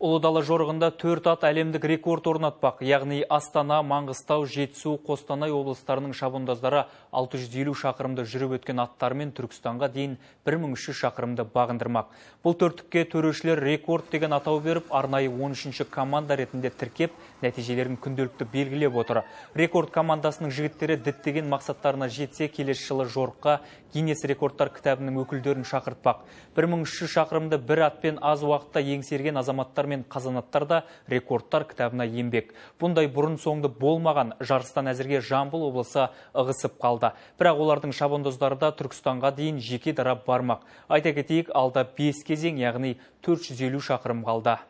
Ұлыдалы жорығында төрт ат әлемдік рекорд орнатпақ, яғни Астана, Маңғыстау, Жетісу, Қостанай облыстарының шабындаздары 650 шақырымды жүріп өткен аттармен Түркістанға дейін 1300 шақырымды бағындырмақ. Бұл төрттікке төрешілер рекорд деген атау беріп, арнайы 13-ші команда ретінде тіркеп, нәтижелерін күнделікті белгілеп отыр. Рекорд командасының жігіттері діттеген мақсаттарына жетсе келесі жылы жорыққа Гиннес рекордтар кітабының өкілдерін шақыртпақ. 1300 шақырымды бір атпен аз уақытта еңсерген азаматтар мен қазанаттарда рекордтар кітабына енбек. Бұндай бұрын соңды болмаған жарыстан әзірге Жамбыл облысы ығысып қалды. Бірақ олардың шабандоздары да Түркістанға дейін жеке дара бармақ. Айта кетейік, алда 5 кезең, яғни 450 шақырым қалды.